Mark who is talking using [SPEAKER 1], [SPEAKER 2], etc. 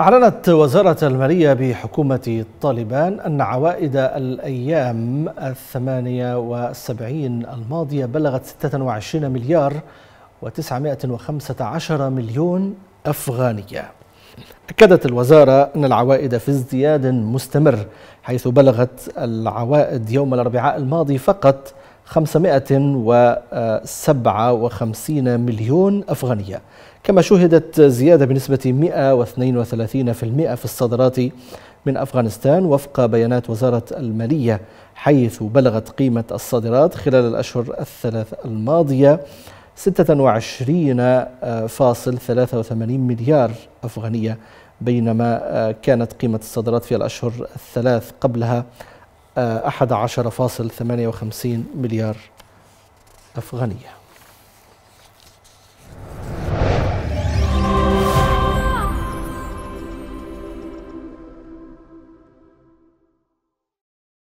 [SPEAKER 1] أعلنت وزارة المالية بحكومة طالبان أن عوائد الأيام الثمانية والسبعين الماضية بلغت 26 مليار و915 مليون أفغانية أكدت الوزارة أن العوائد في ازدياد مستمر حيث بلغت العوائد يوم الأربعاء الماضي فقط 557 مليون أفغانية كما شهدت زيادة بنسبة 132% في الصادرات من أفغانستان وفق بيانات وزارة المالية حيث بلغت قيمة الصادرات خلال الأشهر الثلاث الماضية 26.83 مليار أفغانية بينما آه، كانت قيمة الصادرات في الأشهر الثلاث قبلها 11.58 آه، مليار أفغانية